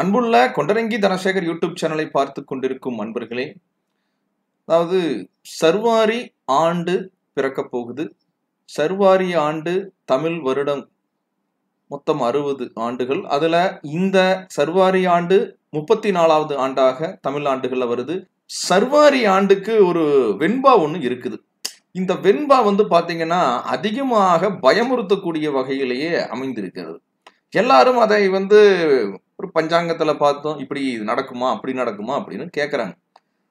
அன்புள்ள கொண்டரங்கி தனசேகர் யூடியூப் சேனலை பார்த்து கொண்டிருக்கும் அன்பர்களே அதாவது சர்வாரி ஆண்டு பிறக்கப் போகுது சர்வாரி ஆண்டு தமிழ் வருடம் மொத்தம் அறுபது ஆண்டுகள் அதில் இந்த சர்வாரி ஆண்டு முப்பத்தி நாலாவது ஆண்டாக தமிழ் ஆண்டுகளில் வருது சர்வாரி ஆண்டுக்கு ஒரு வெண்பா ஒன்று இருக்குது இந்த வெண்பா வந்து பாத்தீங்கன்னா அதிகமாக பயமுறுத்தக்கூடிய வகையிலேயே அமைந்திருக்கிறது எல்லாரும் அதை வந்து அப்புறம் பஞ்சாங்கத்தில் பார்த்தோம் இப்படி இது நடக்குமா அப்படி நடக்குமா அப்படின்னு கேட்குறாங்க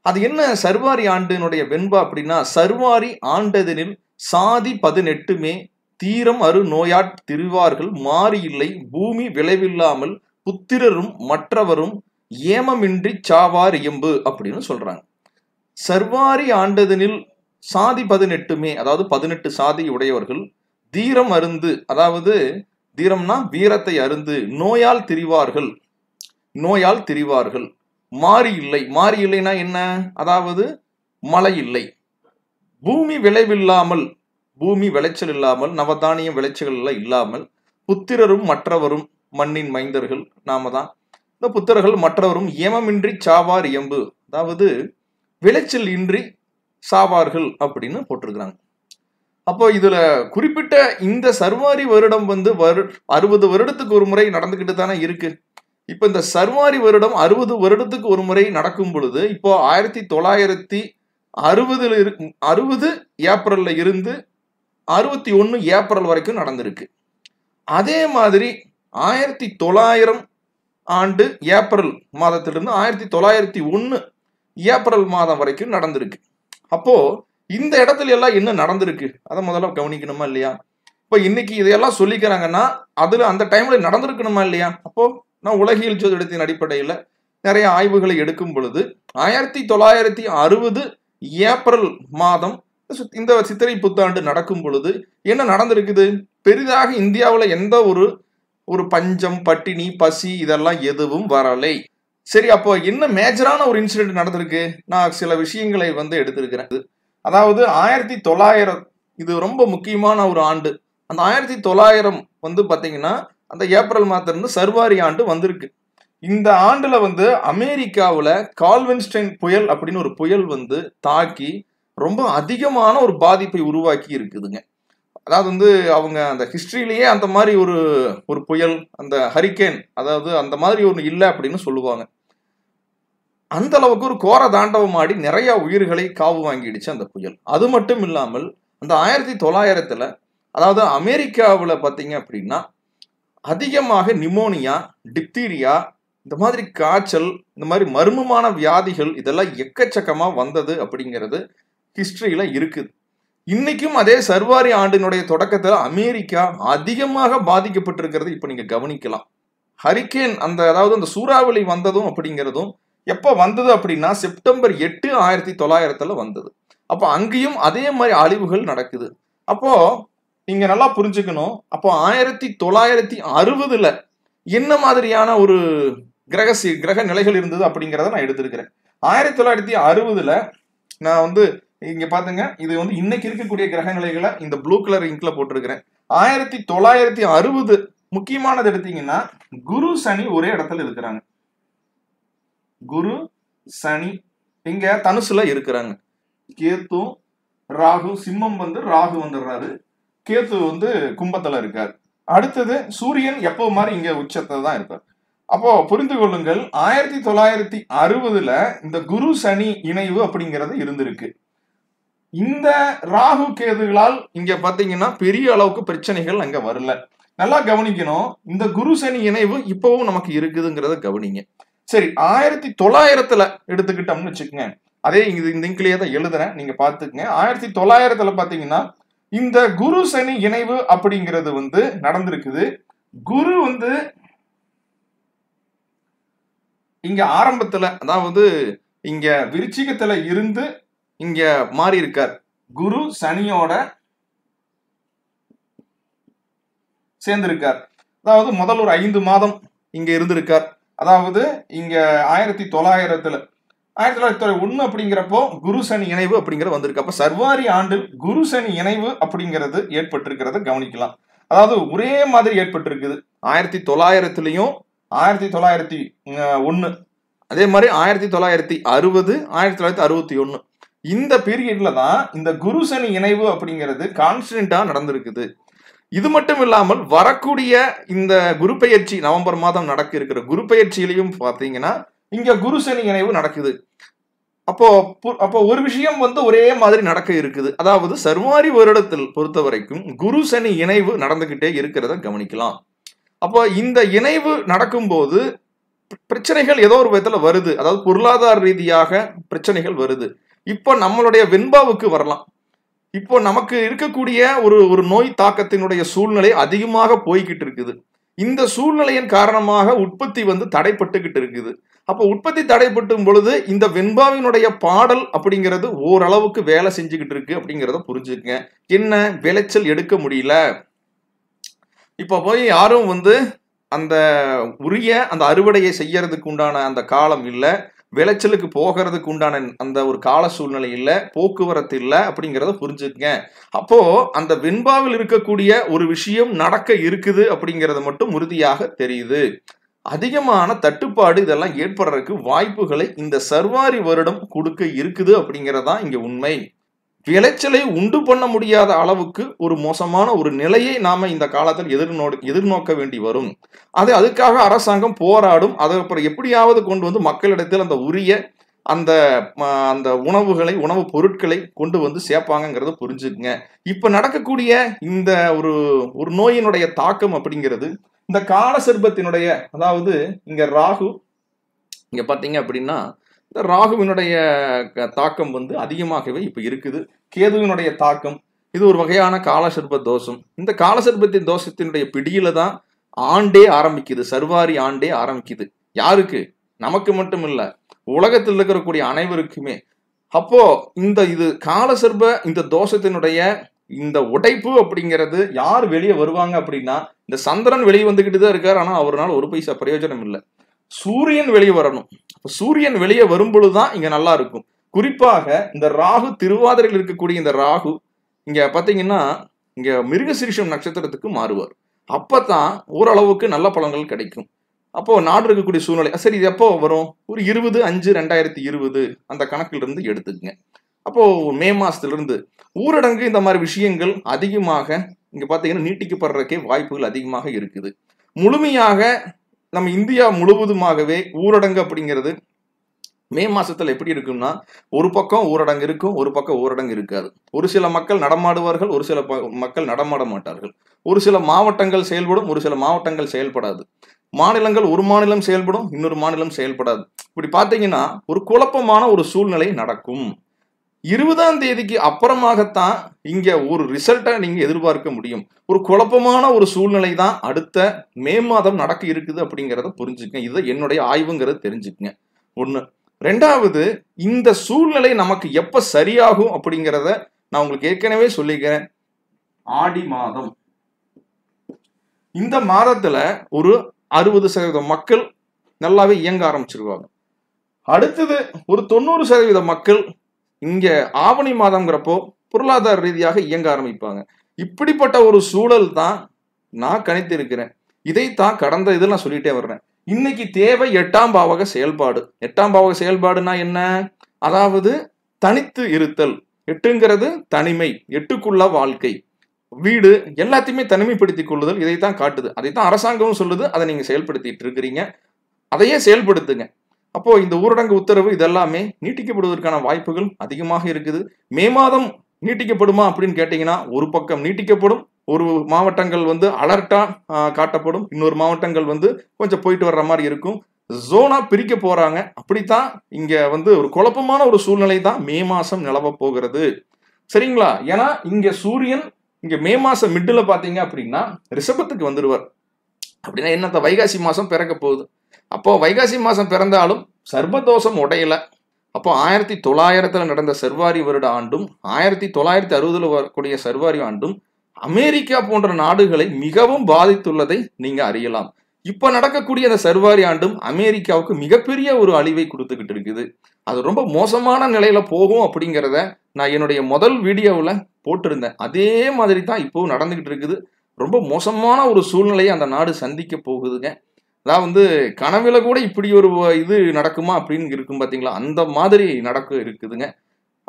அது என்ன சர்வாரி ஆண்டினுடைய வெண்பா அப்படின்னா சர்வாரி ஆண்டதனில் சாதி பதினெட்டுமே தீரம் அரு நோயாட் திருவார்கள் மாறியில்லை பூமி விளைவில்லாமல் புத்திரரும் மற்றவரும் ஏமமின்றி சாவார் எம்பு அப்படின்னு சொல்றாங்க சர்வாரி ஆண்டதனில் சாதி பதினெட்டுமே அதாவது பதினெட்டு சாதி உடையவர்கள் தீரம் அருந்து அதாவது தீரம்னா வீரத்தை அருந்து நோயால் திரிவார்கள் நோயால் திரிவார்கள் மாறி இல்லை மாறி இல்லைன்னா என்ன அதாவது மழை இல்லை பூமி விளைவில்லாமல் பூமி விளைச்சல் இல்லாமல் நவதானிய விளைச்சல்கள் இல்லாமல் புத்திரரும் மற்றவரும் மண்ணின் மைந்தர்கள் நாம தான் இந்த புத்திரர்கள் மற்றவரும் ஏமமின்றி சாவார் எம்பு அதாவது விளைச்சல் இன்றி சாவார்கள் அப்படின்னு போட்டிருக்கிறாங்க அப்போ இதுல குறிப்பிட்ட இந்த சர்வாரி வருடம் வந்து வரு அறுபது வருடத்துக்கு ஒரு முறை நடந்துகிட்டு தானே இருக்கு இப்போ இந்த சர்வாரி வருடம் அறுபது வருடத்துக்கு ஒரு முறை நடக்கும் பொழுது இப்போ ஆயிரத்தி தொள்ளாயிரத்தி அறுபதுல இரு அறுபது ஏப்ரல்ல இருந்து அறுபத்தி ஒன்று ஏப்ரல் வரைக்கும் நடந்திருக்கு அதே மாதிரி ஆயிரத்தி தொள்ளாயிரம் ஆண்டு ஏப்ரல் மாதத்திலிருந்து ஆயிரத்தி தொள்ளாயிரத்தி ஒன்று ஏப்ரல் மாதம் வரைக்கும் நடந்திருக்கு அப்போது இந்த இடத்துல எல்லாம் என்ன நடந்திருக்கு அதை முதல்ல கவனிக்கணுமா இல்லையா இப்போ இன்னைக்கு இதையெல்லாம் சொல்லிக்கிறாங்கன்னா அதில் அந்த டைம்ல நடந்திருக்கணுமா இல்லையா அப்போ நான் உலகியல் ஜோதிடத்தின் அடிப்படையில் நிறைய ஆய்வுகளை எடுக்கும் பொழுது ஆயிரத்தி தொள்ளாயிரத்தி அறுபது ஏப்ரல் மாதம் இந்த சித்திரை புத்தாண்டு நடக்கும் பொழுது என்ன நடந்திருக்குது பெரிதாக இந்தியாவில் எந்த ஒரு ஒரு பஞ்சம் பட்டினி பசி இதெல்லாம் எதுவும் வரலை சரி அப்போ என்ன மேஜரான ஒரு இன்சிடென்ட் நடந்திருக்கு நான் சில விஷயங்களை வந்து எடுத்திருக்கிறேன் அதாவது ஆயிரத்தி தொள்ளாயிரம் இது ரொம்ப முக்கியமான ஒரு ஆண்டு அந்த ஆயிரத்தி தொள்ளாயிரம் வந்து பார்த்தீங்கன்னா அந்த ஏப்ரல் மாதத்திலிருந்து சர்வாரி ஆண்டு வந்திருக்கு இந்த ஆண்டில் வந்து அமெரிக்காவில் கால்வின்ஸ்டைன் புயல் அப்படின்னு ஒரு புயல் வந்து தாக்கி ரொம்ப அதிகமான ஒரு பாதிப்பை உருவாக்கி இருக்குதுங்க அதாவது வந்து அவங்க அந்த ஹிஸ்ட்ரியிலேயே அந்த மாதிரி ஒரு ஒரு புயல் அந்த ஹரிக்கேன் அதாவது அந்த மாதிரி ஒன்று இல்லை அப்படின்னு சொல்லுவாங்க அந்த அளவுக்கு ஒரு கோர தாண்டவம் ஆடி நிறைய உயிர்களை காவு வாங்கிடுச்சு அந்த புயல் அது மட்டும் இல்லாமல் அந்த ஆயிரத்தி தொள்ளாயிரத்துல அதாவது அமெரிக்காவில் பார்த்தீங்க அப்படின்னா அதிகமாக நிமோனியா டிப்தீரியா இந்த மாதிரி காய்ச்சல் இந்த மாதிரி மர்மமான வியாதிகள் இதெல்லாம் எக்கச்சக்கமாக வந்தது அப்படிங்கிறது ஹிஸ்ட்ரியில் இருக்குது இன்னைக்கும் அதே சர்வாரி ஆண்டினுடைய தொடக்கத்தில் அமெரிக்கா அதிகமாக பாதிக்கப்பட்டிருக்கிறது இப்போ நீங்கள் கவனிக்கலாம் ஹரிக்கேன் அந்த அதாவது அந்த சூறாவளி வந்ததும் அப்படிங்கிறதும் எப்போ வந்தது அப்படின்னா செப்டம்பர் எட்டு ஆயிரத்தி தொள்ளாயிரத்துல வந்தது அப்போ அங்கேயும் அதே மாதிரி அழிவுகள் நடக்குது அப்போ நீங்க நல்லா புரிஞ்சுக்கணும் அப்போ ஆயிரத்தி தொள்ளாயிரத்தி அறுபதுல என்ன மாதிரியான ஒரு கிரக சி கிரக நிலைகள் இருந்தது அப்படிங்கிறத நான் எடுத்திருக்கிறேன் ஆயிரத்தி தொள்ளாயிரத்தி அறுபதுல நான் வந்து இங்க பாத்துங்க இது வந்து இன்னைக்கு இருக்கக்கூடிய கிரக நிலைகளை இந்த ப்ளூ கலர் இங்க்ல போட்டிருக்கிறேன் ஆயிரத்தி தொள்ளாயிரத்தி அறுபது முக்கியமானது எடுத்தீங்கன்னா குரு சனி ஒரே இடத்துல இருக்கிறாங்க குரு சனி இங்க தனுசுல இருக்கிறாங்க கேத்து ராகு சிம்மம் வந்து ராகு வந்துடுறாரு கேத்து வந்து கும்பத்துல இருக்காரு அடுத்தது சூரியன் எப்போ மாதிரி இங்க உச்சத்தை தான் இருப்பார் அப்போ புரிந்து கொள்ளுங்கள் ஆயிரத்தி தொள்ளாயிரத்தி அறுபதுல இந்த குரு சனி இணைவு அப்படிங்கிறது இருந்திருக்கு இந்த ராகு கேதுகளால் இங்க பாத்தீங்கன்னா பெரிய அளவுக்கு பிரச்சனைகள் அங்க வரல நல்லா கவனிக்கணும் இந்த குரு சனி இணைவு இப்பவும் நமக்கு இருக்குதுங்கிறத கவனிங்க சரி ஆயிரத்தி தொள்ளாயிரத்துல எடுத்துக்கிட்டோம்னு வச்சுக்கோங்க அதே இது இந்த இங்கிலேயே தான் எழுதுறேன் நீங்க பாத்துக்கங்க ஆயிரத்தி தொள்ளாயிரத்துல பாத்தீங்கன்னா இந்த குரு சனி இணைவு அப்படிங்கிறது வந்து நடந்திருக்குது குரு வந்து இங்க ஆரம்பத்துல அதாவது இங்க விருச்சிகத்துல இருந்து இங்க மாறி இருக்கார் குரு சனியோட சேர்ந்திருக்கார் அதாவது முதல் ஒரு ஐந்து மாதம் இங்க இருந்திருக்கார் அதாவது இங்க ஆயிரத்தி தொள்ளாயிரத்துல ஆயிரத்தி தொள்ளாயிரத்தி ஒன்று அப்படிங்கிறப்போ குருசனி இணைவு அப்படிங்கிறது வந்திருக்கு அப்போ சர்வாரி குரு குருசனி இணைவு அப்படிங்கிறது ஏற்பட்டிருக்கிறத கவனிக்கலாம் அதாவது ஒரே மாதிரி ஏற்பட்டிருக்குது ஆயிரத்தி தொள்ளாயிரத்துலையும் ஆயிரத்தி தொள்ளாயிரத்தி ஒன்று அதே மாதிரி ஆயிரத்தி தொள்ளாயிரத்தி அறுபது ஆயிரத்தி தொள்ளாயிரத்தி அறுபத்தி ஒன்று இந்த பீரியட்ல தான் இந்த குருசனி இணைவு அப்படிங்கிறது கான்ஸ்டன்டா நடந்திருக்குது இது மட்டும் இல்லாமல் வரக்கூடிய இந்த குரு பெயர்ச்சி நவம்பர் மாதம் நடக்க இருக்கிற குரு பெயர்ச்சியிலையும் பார்த்தீங்கன்னா இங்க குரு சனி இணைவு நடக்குது அப்போ அப்போ ஒரு விஷயம் வந்து ஒரே மாதிரி நடக்க இருக்குது அதாவது சர்வாரி வருடத்தில் பொறுத்த வரைக்கும் குரு சனி இணைவு நடந்துகிட்டே இருக்கிறத கவனிக்கலாம் அப்போ இந்த இணைவு நடக்கும்போது பிரச்சனைகள் ஏதோ ஒரு விதத்துல வருது அதாவது பொருளாதார ரீதியாக பிரச்சனைகள் வருது இப்போ நம்மளுடைய வெண்பாவுக்கு வரலாம் இப்போ நமக்கு இருக்கக்கூடிய ஒரு ஒரு நோய் தாக்கத்தினுடைய சூழ்நிலை அதிகமாக போய்கிட்டு இருக்குது இந்த சூழ்நிலையின் காரணமாக உற்பத்தி வந்து தடைப்பட்டுக்கிட்டு இருக்குது அப்போ உற்பத்தி தடைப்பட்டும் பொழுது இந்த வெண்பாவினுடைய பாடல் அப்படிங்கிறது ஓரளவுக்கு வேலை செஞ்சுக்கிட்டு இருக்கு அப்படிங்கிறத புரிஞ்சுக்கங்க என்ன விளைச்சல் எடுக்க முடியல இப்போ போய் யாரும் வந்து அந்த உரிய அந்த அறுவடையை செய்யறதுக்கு உண்டான அந்த காலம் இல்லை விளைச்சலுக்கு போகிறதுக்கு உண்டான அந்த ஒரு கால சூழ்நிலை இல்லை போக்குவரத்து இல்லை அப்படிங்கிறத புரிஞ்சுக்கங்க அப்போ அந்த வெண்பாவில் இருக்கக்கூடிய ஒரு விஷயம் நடக்க இருக்குது அப்படிங்கிறத மட்டும் உறுதியாக தெரியுது அதிகமான தட்டுப்பாடு இதெல்லாம் ஏற்படுறதுக்கு வாய்ப்புகளை இந்த சர்வாரி வருடம் கொடுக்க இருக்குது அப்படிங்கிறதான் இங்க உண்மை விளைச்சலை உண்டு பண்ண முடியாத அளவுக்கு ஒரு மோசமான ஒரு நிலையை நாம இந்த காலத்தில் எதிர்நோ எதிர்நோக்க வேண்டி வரும் அது அதுக்காக அரசாங்கம் போராடும் அதை அப்புறம் எப்படியாவது கொண்டு வந்து மக்களிடத்தில் அந்த உரிய அந்த அந்த உணவுகளை உணவுப் பொருட்களை கொண்டு வந்து சேர்ப்பாங்கிறத புரிஞ்சுக்குங்க இப்போ நடக்கக்கூடிய இந்த ஒரு ஒரு நோயினுடைய தாக்கம் அப்படிங்கிறது இந்த கால சர்பத்தினுடைய அதாவது இங்க ராகு இங்க பார்த்தீங்க அப்படின்னா இந்த ராகுவினுடைய தாக்கம் வந்து அதிகமாகவே இப்போ இருக்குது கேதுவினுடைய தாக்கம் இது ஒரு வகையான காலசர்ப தோஷம் இந்த காலசர்பத்தின் தோஷத்தினுடைய பிடியில தான் ஆண்டே ஆரம்பிக்குது சர்வாரி ஆண்டே ஆரம்பிக்குது யாருக்கு நமக்கு மட்டும் இல்லை உலகத்தில் இருக்கக்கூடிய அனைவருக்குமே அப்போ இந்த இது காலசர்ப இந்த தோஷத்தினுடைய இந்த உடைப்பு அப்படிங்கிறது யார் வெளியே வருவாங்க அப்படின்னா இந்த சந்திரன் வெளியே வந்துக்கிட்டு தான் இருக்கார் ஆனால் அவரால் ஒரு பைசா பிரயோஜனம் இல்லை சூரியன் வெளியே வரணும் சூரியன் வெளியே வரும்பொழுதுதான் இங்க நல்லா இருக்கும் குறிப்பாக இந்த ராகு திருவாதிரையில் இருக்கக்கூடிய இந்த ராகு இங்க பாத்தீங்கன்னா இங்க மிருகசீரிஷம் நட்சத்திரத்துக்கு மாறுவார் அப்பதான் ஓரளவுக்கு நல்ல பலன்கள் கிடைக்கும் அப்போ நாடு இருக்கக்கூடிய சூழ்நிலை சரி இது எப்போ வரும் ஒரு இருபது அஞ்சு ரெண்டாயிரத்தி இருபது அந்த இருந்து எடுத்துக்கங்க அப்போ மே மாசத்திலிருந்து ஊரடங்கு இந்த மாதிரி விஷயங்கள் அதிகமாக இங்க பாத்தீங்கன்னா நீட்டிக்கப்படுறதுக்கே வாய்ப்புகள் அதிகமாக இருக்குது முழுமையாக நம்ம இந்தியா முழுவதுமாகவே ஊரடங்கு அப்படிங்கிறது மே மாசத்துல எப்படி இருக்கும்னா ஒரு பக்கம் ஊரடங்கு இருக்கும் ஒரு பக்கம் ஊரடங்கு இருக்காது ஒரு சில மக்கள் நடமாடுவார்கள் ஒரு சில மக்கள் நடமாட மாட்டார்கள் ஒரு சில மாவட்டங்கள் செயல்படும் ஒரு சில மாவட்டங்கள் செயல்படாது மாநிலங்கள் ஒரு மாநிலம் செயல்படும் இன்னொரு மாநிலம் செயல்படாது இப்படி பார்த்தீங்கன்னா ஒரு குழப்பமான ஒரு சூழ்நிலை நடக்கும் இருபதாம் தேதிக்கு அப்புறமாகத்தான் இங்க ஒரு ரிசல்ட்டை நீங்க எதிர்பார்க்க முடியும் ஒரு குழப்பமான ஒரு சூழ்நிலை தான் அடுத்த மே மாதம் நடக்க இருக்குது அப்படிங்கிறத புரிஞ்சுக்கங்க இதை என்னுடைய ஆய்வுங்கிறத தெரிஞ்சுக்கங்க ஒன்று ரெண்டாவது இந்த சூழ்நிலை நமக்கு எப்ப சரியாகும் அப்படிங்கிறத நான் உங்களுக்கு ஏற்கனவே சொல்லிக்கிறேன் ஆடி மாதம் இந்த மாதத்துல ஒரு அறுபது சதவீத மக்கள் நல்லாவே இயங்க ஆரம்பிச்சிருவாங்க அடுத்தது ஒரு தொண்ணூறு சதவீத மக்கள் இங்க ஆவணி மாதம்ங்கிறப்போ பொருளாதார ரீதியாக இயங்க ஆரம்பிப்பாங்க இப்படிப்பட்ட ஒரு சூழல் தான் நான் கணித்து இருக்கிறேன் இதைத்தான் கடந்த இதில் நான் சொல்லிட்டே வர்றேன் இன்னைக்கு தேவை எட்டாம் பாவக செயல்பாடு எட்டாம் பாவக செயல்பாடுனா என்ன அதாவது தனித்து இருத்தல் எட்டுங்கிறது தனிமை எட்டுக்குள்ள வாழ்க்கை வீடு எல்லாத்தையுமே தனிமைப்படுத்திக் கொள்ளுதல் இதை தான் காட்டுது அதை தான் அரசாங்கமும் சொல்லுது அதை நீங்கள் செயல்படுத்திட்டு இருக்கிறீங்க அதையே செயல்படுத்துங்க அப்போ இந்த ஊரடங்கு உத்தரவு இதெல்லாமே நீட்டிக்கப்படுவதற்கான வாய்ப்புகள் அதிகமாக இருக்குது மே மாதம் நீட்டிக்கப்படுமா அப்படின்னு கேட்டீங்கன்னா ஒரு பக்கம் நீட்டிக்கப்படும் ஒரு மாவட்டங்கள் வந்து அலர்ட்டா காட்டப்படும் இன்னொரு மாவட்டங்கள் வந்து கொஞ்சம் போயிட்டு வர்ற மாதிரி இருக்கும் ஜோனா பிரிக்க போறாங்க அப்படித்தான் இங்க வந்து ஒரு குழப்பமான ஒரு சூழ்நிலை தான் மே மாசம் நிலவ போகிறது சரிங்களா ஏன்னா இங்க சூரியன் இங்க மே மாசம் மிட்டில் பாத்தீங்க அப்படின்னா ரிஷபத்துக்கு வந்துடுவார் அப்படின்னா என்னத்த வைகாசி மாசம் பிறக்க போகுது அப்போ வைகாசி மாதம் பிறந்தாலும் சர்வதோஷம் உடையல அப்போ ஆயிரத்தி தொள்ளாயிரத்தில் நடந்த சர்வாரி வருட ஆண்டும் ஆயிரத்தி தொள்ளாயிரத்தி அறுபதில் வரக்கூடிய சர்வாரி ஆண்டும் அமெரிக்கா போன்ற நாடுகளை மிகவும் பாதித்துள்ளதை நீங்க அறியலாம் இப்ப நடக்கக்கூடிய அந்த சர்வாரி ஆண்டும் அமெரிக்காவுக்கு மிகப்பெரிய ஒரு அழிவை கொடுத்துக்கிட்டு இருக்குது அது ரொம்ப மோசமான நிலையில போகும் அப்படிங்கிறத நான் என்னுடைய முதல் வீடியோவில் போட்டிருந்தேன் அதே மாதிரி தான் இப்போவும் நடந்துக்கிட்டு இருக்குது ரொம்ப மோசமான ஒரு சூழ்நிலையை அந்த நாடு சந்திக்க போகுதுங்க அதாவது வந்து கனவில் கூட இப்படி ஒரு இது நடக்குமா அப்படின்னு இருக்கும் பார்த்தீங்களா அந்த மாதிரி நடக்கும் இருக்குதுங்க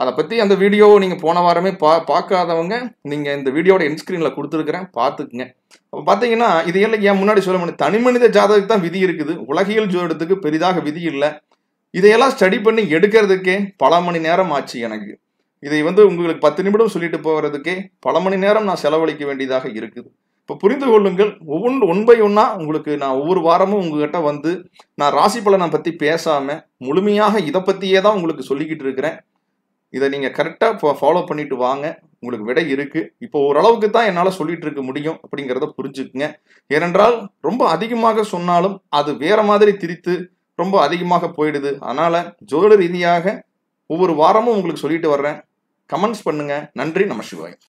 அதை பற்றி அந்த வீடியோவை நீங்கள் போன வாரமே பா பார்க்காதவங்க நீங்கள் இந்த வீடியோட என்ஸ்க்ரீனில் கொடுத்துருக்குறேன் பார்த்துக்குங்க அப்போ பார்த்தீங்கன்னா இது எல்லாம் ஏன் முன்னாடி சொல்ல முடியும் தனிமனித ஜாதகத்துக்கு தான் விதி இருக்குது உலகியல் ஜோடத்துக்கு பெரிதாக விதி இல்லை இதையெல்லாம் ஸ்டடி பண்ணி எடுக்கிறதுக்கே பல மணி நேரம் ஆச்சு எனக்கு இதை வந்து உங்களுக்கு பத்து நிமிடம் சொல்லிட்டு போகிறதுக்கே பல மணி நேரம் நான் செலவழிக்க வேண்டியதாக இருக்குது இப்போ புரிந்து கொள்ளுங்கள் ஒவ்வொன்று ஒன் பை ஒன்னா உங்களுக்கு நான் ஒவ்வொரு வாரமும் உங்ககிட்ட வந்து நான் ராசி பலனை பற்றி பேசாமல் முழுமையாக இதை பற்றியே தான் உங்களுக்கு சொல்லிக்கிட்டு இருக்கிறேன் இதை நீங்கள் கரெக்டாக ஃபாலோ பண்ணிட்டு வாங்க உங்களுக்கு விடை இருக்குது இப்போ ஓரளவுக்கு தான் என்னால் சொல்லிட்டு இருக்க முடியும் அப்படிங்கிறத புரிஞ்சுக்குங்க ஏனென்றால் ரொம்ப அதிகமாக சொன்னாலும் அது வேற மாதிரி திரித்து ரொம்ப அதிகமாக போயிடுது அதனால் ஜோதிட ரீதியாக ஒவ்வொரு வாரமும் உங்களுக்கு சொல்லிட்டு வர்றேன் கமெண்ட்ஸ் பண்ணுங்கள் நன்றி நம்ம சிவாய்